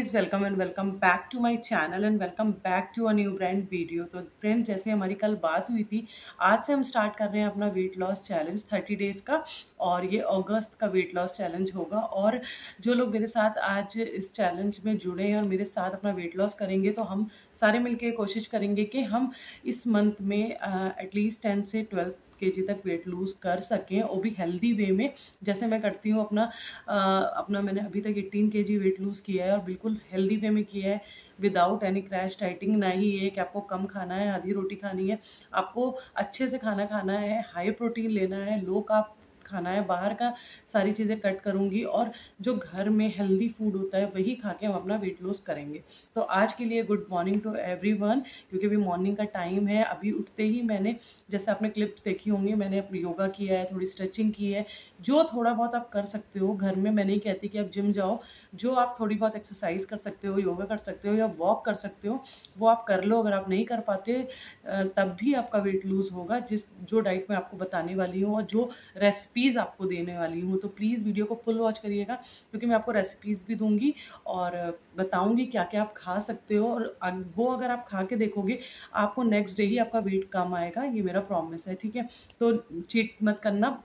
guys welcome and welcome back to my channel and welcome back to a new brand video तो friend जैसे हमारी कल बात हुई थी आज से हम स्टार्ट कर रहे हैं अपना weight loss challenge thirty days का और ये अगस्त का वेट लॉस चैलेंज होगा और जो लोग मेरे साथ आज इस चैलेंज में जुड़े हैं और मेरे साथ अपना वेट लॉस करेंगे तो हम सारे मिलके कोशिश करेंगे कि हम इस मंथ में एटलीस्ट टेन से ट्वेल्थ के जी तक वेट लूज़ कर सकें वो भी हेल्दी वे में जैसे मैं करती हूँ अपना आ, अपना मैंने अभी तक एट्टीन के जी वेट लूज़ किया है और बिल्कुल हेल्दी वे में किया है विदाउट एनी क्रैश डाइटिंग ना ही ये कि आपको कम खाना है आधी रोटी खानी है आपको अच्छे से खाना खाना है हाई प्रोटीन लेना है लो कार्ब खाना है बाहर का सारी चीज़ें कट करूँगी और जो घर में हेल्दी फूड होता है वही खा के हम अपना वेट लॉस करेंगे तो आज के लिए गुड मॉर्निंग टू एवरी क्योंकि अभी मॉर्निंग का टाइम है अभी उठते ही मैंने जैसे आपने क्लिप्स देखी होंगी मैंने योगा किया है थोड़ी स्ट्रेचिंग की है जो थोड़ा बहुत आप कर सकते हो घर में मैं नहीं कहती कि आप जिम जाओ जो आप थोड़ी बहुत एक्सरसाइज कर सकते हो योगा कर सकते हो या वॉक कर सकते हो वो आप कर लो अगर आप नहीं कर पाते तब भी आपका वेट लूज़ होगा जिस जो डाइट मैं आपको बताने वाली हूँ और जो रेसिपी रेसिपीज़ आपको देने वाली हूँ तो प्लीज़ वीडियो को फुल वॉच करिएगा क्योंकि मैं आपको रेसिपीज़ भी दूँगी और बताऊँगी क्या क्या आप खा सकते हो और वो अगर आप खा के देखोगे आपको नेक्स्ट डे ही आपका वेट कम आएगा ये मेरा प्रॉमिस है ठीक है तो चीट मत करना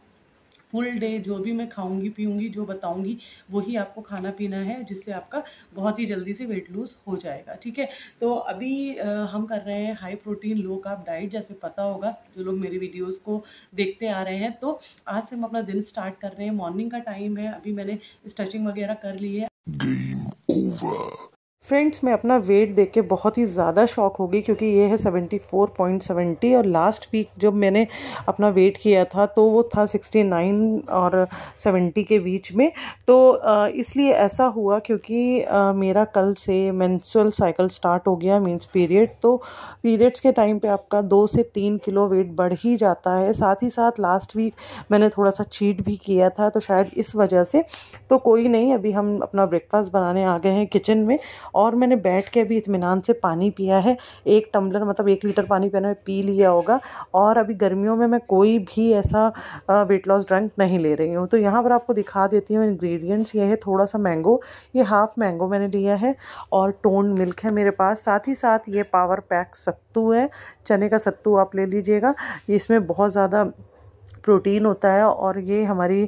फुल डे जो भी मैं खाऊंगी पीऊंगी जो बताऊंगी वही आपको खाना पीना है जिससे आपका बहुत ही जल्दी से वेट लूज़ हो जाएगा ठीक है तो अभी हम कर रहे हैं high protein low carb diet जैसे पता होगा जो लोग मेरी वीडियोज़ को देखते आ रहे हैं तो आज से हम अपना दिन स्टार्ट कर रहे हैं मॉर्निंग का टाइम है अभी मैंने स्ट्रेचिंग वगैरह कर ली है फ्रेंड्स मैं अपना वेट देख के बहुत ही ज़्यादा शॉक होगी क्योंकि ये है सेवेंटी फोर पॉइंट सेवेंटी और लास्ट वीक जब मैंने अपना वेट किया था तो वो था सिक्सटी नाइन और सेवेंटी के बीच में तो इसलिए ऐसा हुआ क्योंकि मेरा कल से मेंस्ट्रुअल साइकिल स्टार्ट हो गया मीन्स पीरियड तो पीरियड्स के टाइम पे आपका दो से तीन किलो वेट बढ़ ही जाता है साथ ही साथ लास्ट वीक मैंने थोड़ा सा चीट भी किया था तो शायद इस वजह से तो कोई नहीं अभी हम अपना ब्रेकफास्ट बनाने आ गए हैं किचन में और मैंने बैठ के अभी इतमान से पानी पिया है एक टम्बलर मतलब एक लीटर पानी मैंने पी लिया होगा और अभी गर्मियों में मैं कोई भी ऐसा वेट लॉस ड्रंक नहीं ले रही हूँ तो यहाँ पर आपको दिखा देती हूँ इन्ग्रीडियंट्स ये है थोड़ा सा मैंगो ये हाफ़ मैंगो मैंने लिया है और टोन मिल्क है मेरे पास साथ ही साथ ये पावर पैक सत्तू है चने का सत्तू आप ले लीजिएगा इसमें बहुत ज़्यादा प्रोटीन होता है और ये हमारी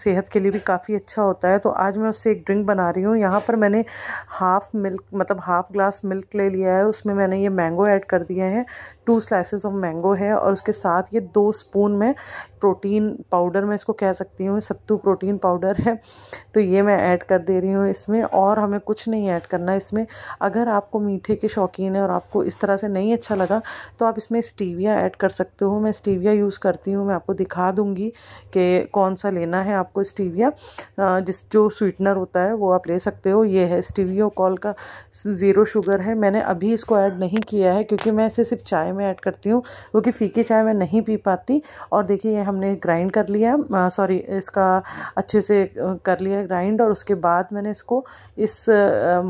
सेहत के लिए भी काफ़ी अच्छा होता है तो आज मैं उससे एक ड्रिंक बना रही हूँ यहाँ पर मैंने हाफ़ मिल्क मतलब हाफ़ ग्लास मिल्क ले लिया है उसमें मैंने ये मैंगो ऐड कर दिया है टू स्लाइसेस ऑफ मैंगो है और उसके साथ ये दो स्पून में प्रोटीन पाउडर मैं इसको कह सकती हूँ सत्तू प्रोटीन पाउडर है तो ये मैं ऐड कर दे रही हूँ इसमें और हमें कुछ नहीं ऐड करना इसमें अगर आपको मीठे के शौकीन है और आपको इस तरह से नहीं अच्छा लगा तो आप इसमें स्टीविया ऐड कर सकते हो मैं स्टीविया यूज़ करती हूँ मैं आपको आपको दिखा दूँगी कि कौन सा लेना है आपको स्टीविया जिस जो स्वीटनर होता है वो आप ले सकते हो ये है स्टीवियो कॉल का ज़ीरो शुगर है मैंने अभी इसको ऐड नहीं किया है क्योंकि मैं इसे सिर्फ चाय में ऐड करती हूँ क्योंकि फीकी चाय मैं नहीं पी पाती और देखिए ये हमने ग्राइंड कर लिया सॉरी इसका अच्छे से कर लिया ग्राइंड और उसके बाद मैंने इसको इस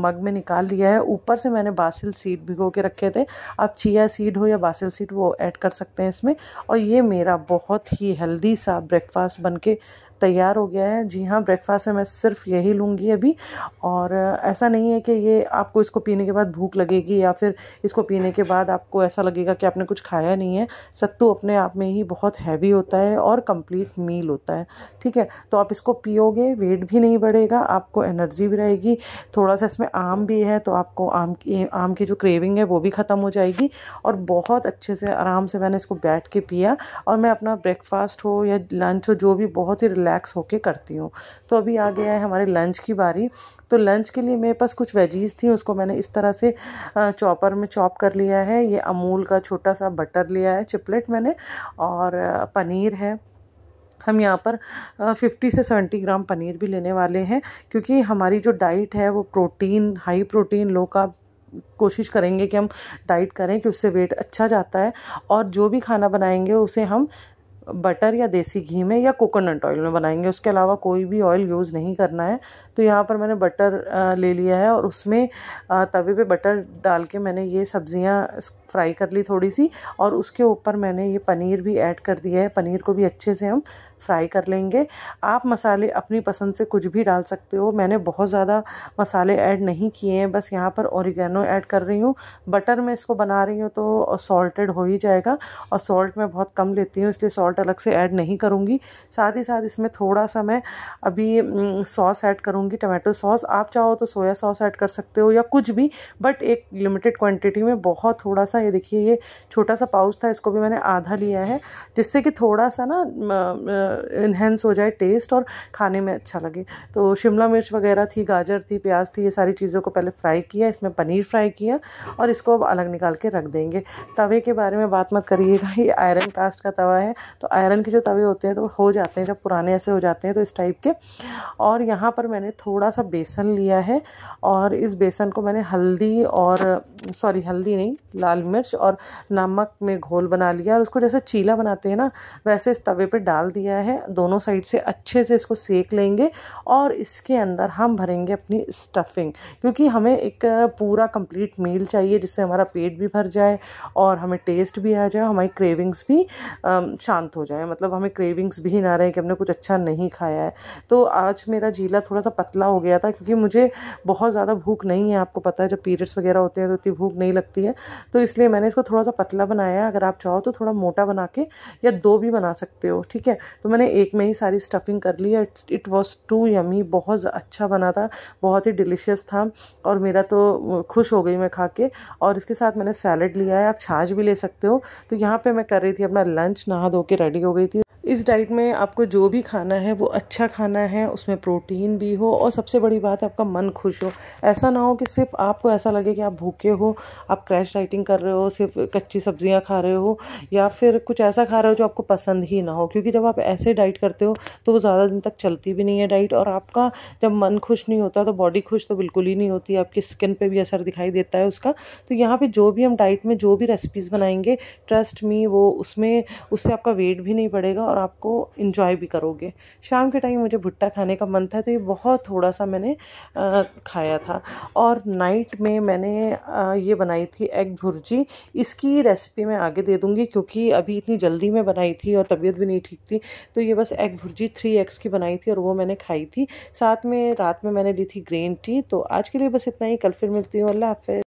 मग में निकाल लिया है ऊपर से मैंने बासिल सीड भिगो के रखे थे आप चिया सीड हो या बासिल सीड वो ऐड कर सकते हैं इसमें और ये मेरा बहुत ही हेल्दी सा ब्रेकफास्ट बन के तैयार हो गया है जी हाँ ब्रेकफास्ट में मैं सिर्फ यही लूँगी अभी और ऐसा नहीं है कि ये आपको इसको पीने के बाद भूख लगेगी या फिर इसको पीने के बाद आपको ऐसा लगेगा कि आपने कुछ खाया नहीं है सत्तू अपने आप में ही बहुत हैवी होता है और कंप्लीट मील होता है ठीक है तो आप इसको पियोगे वेट भी नहीं बढ़ेगा आपको एनर्जी भी रहेगी थोड़ा सा इसमें आम भी है तो आपको आम की आम की जो क्रेविंग है वो भी ख़त्म हो जाएगी और बहुत अच्छे से आराम से मैंने इसको बैठ के पिया और मैं अपना ब्रेकफास्ट हो या लंच हो जो भी बहुत ही रिलैक्स रिलैक्स होके करती हूँ तो अभी आ गया है हमारे लंच की बारी तो लंच के लिए मेरे पास कुछ वेजीज़ थी उसको मैंने इस तरह से चॉपर में चॉप कर लिया है ये अमूल का छोटा सा बटर लिया है चिपलेट मैंने और पनीर है हम यहाँ पर 50 से 70 ग्राम पनीर भी लेने वाले हैं क्योंकि हमारी जो डाइट है वो प्रोटीन हाई प्रोटीन लो का कोशिश करेंगे कि हम डाइट करें कि उससे वेट अच्छा जाता है और जो भी खाना बनाएंगे उसे हम बटर या देसी घी में या कोकोनट ऑयल में बनाएंगे उसके अलावा कोई भी ऑयल यूज़ नहीं करना है तो यहाँ पर मैंने बटर ले लिया है और उसमें तवे पे बटर डाल के मैंने ये सब्ज़ियाँ फ्राई कर ली थोड़ी सी और उसके ऊपर मैंने ये पनीर भी ऐड कर दिया है पनीर को भी अच्छे से हम फ्राई कर लेंगे आप मसाले अपनी पसंद से कुछ भी डाल सकते हो मैंने बहुत ज़्यादा मसाले ऐड नहीं किए हैं बस यहाँ पर औरिगेनो ऐड कर रही हूँ बटर में इसको बना रही हूँ तो सॉल्टेड हो ही जाएगा और सॉल्ट मैं बहुत कम लेती हूँ इसलिए सॉल्ट अलग से ऐड नहीं करूँगी साथ ही साथ इसमें थोड़ा सा मैं अभी सॉस ऐड करूँगी टमाटो सॉस आप चाहो तो सोया सॉस ऐड कर सकते हो या कुछ भी बट एक लिमिटेड क्वान्टिटी में बहुत थोड़ा सा ये देखिए ये छोटा सा पाउच था इसको भी मैंने आधा लिया है जिससे कि थोड़ा सा ना इन्हेंस हो जाए टेस्ट और खाने में अच्छा लगे तो शिमला मिर्च वगैरह थी गाजर थी प्याज थी ये सारी चीज़ों को पहले फ्राई किया इसमें पनीर फ्राई किया और इसको अब अलग निकाल के रख देंगे तवे के बारे में बात मत करिएगा ये आयरन कास्ट का तवा है तो आयरन के जो तवे होते हैं तो हो जाते हैं जब पुराने ऐसे हो जाते हैं तो इस टाइप के और यहाँ पर मैंने थोड़ा सा बेसन लिया है और इस बेसन को मैंने हल्दी और सॉरी हल्दी नहीं लाल मिर्च और नमक में घोल बना लिया और उसको जैसे चीला बनाते हैं ना वैसे इस तवे पे डाल दिया है है दोनों साइड से अच्छे से इसको सेक लेंगे और इसके अंदर हम भरेंगे अपनी स्टफिंग क्योंकि हमें एक पूरा कंप्लीट मील चाहिए जिससे हमारा पेट भी भर जाए और हमें टेस्ट भी आ जाए हमारी क्रेविंग्स भी शांत हो जाए मतलब हमें क्रेविंग्स भी ना रहे कि हमने कुछ अच्छा नहीं खाया है तो आज मेरा जीला थोड़ा सा पतला हो गया था क्योंकि मुझे बहुत ज़्यादा भूख नहीं है आपको पता है जब पीरियड्स वगैरह होते हैं तो इतनी भूख नहीं लगती है तो इसलिए मैंने इसको थोड़ा सा पतला बनाया अगर आप चाहो तो थोड़ा मोटा बना के या दो भी बना सकते हो ठीक है तो मैंने एक में ही सारी स्टफिंग कर ली है इट वॉज़ टू यमी बहुत अच्छा बना था बहुत ही डिलीशियस था और मेरा तो खुश हो गई मैं खा के और इसके साथ मैंने सैलड लिया है आप छाछ भी ले सकते हो तो यहाँ पे मैं कर रही थी अपना लंच नहा धो के रेडी हो गई थी इस डाइट में आपको जो भी खाना है वो अच्छा खाना है उसमें प्रोटीन भी हो और सबसे बड़ी बात है आपका मन खुश हो ऐसा ना हो कि सिर्फ आपको ऐसा लगे कि आप भूखे हो आप क्रैश डाइटिंग कर रहे हो सिर्फ कच्ची सब्जियां खा रहे हो या फिर कुछ ऐसा खा रहे हो जो आपको पसंद ही ना हो क्योंकि जब आप ऐसे डाइट करते हो तो वो ज़्यादा दिन तक चलती भी नहीं है डाइट और आपका जब मन खुश नहीं होता तो बॉडी खुश तो बिल्कुल ही नहीं होती आपकी स्किन पर भी असर दिखाई देता है उसका तो यहाँ पर जो भी हम डाइट में जो भी रेसिपीज़ बनाएंगे ट्रस्ट मी वो उसमें उससे आपका वेट भी नहीं पड़ेगा और आपको इन्जॉय भी करोगे शाम के टाइम मुझे भुट्टा खाने का मन था तो ये बहुत थोड़ा सा मैंने आ, खाया था और नाइट में मैंने आ, ये बनाई थी एग भुर्जी इसकी रेसिपी मैं आगे दे दूँगी क्योंकि अभी इतनी जल्दी में बनाई थी और तबीयत भी नहीं ठीक थी तो ये बस एग भुर्जी थ्री एग्स की बनाई थी और वो मैंने खाई थी साथ में रात में मैंने ली थी ग्रीन टी तो आज के लिए बस इतना ही कल फिर मिलती हूँ अल्लाह हाफि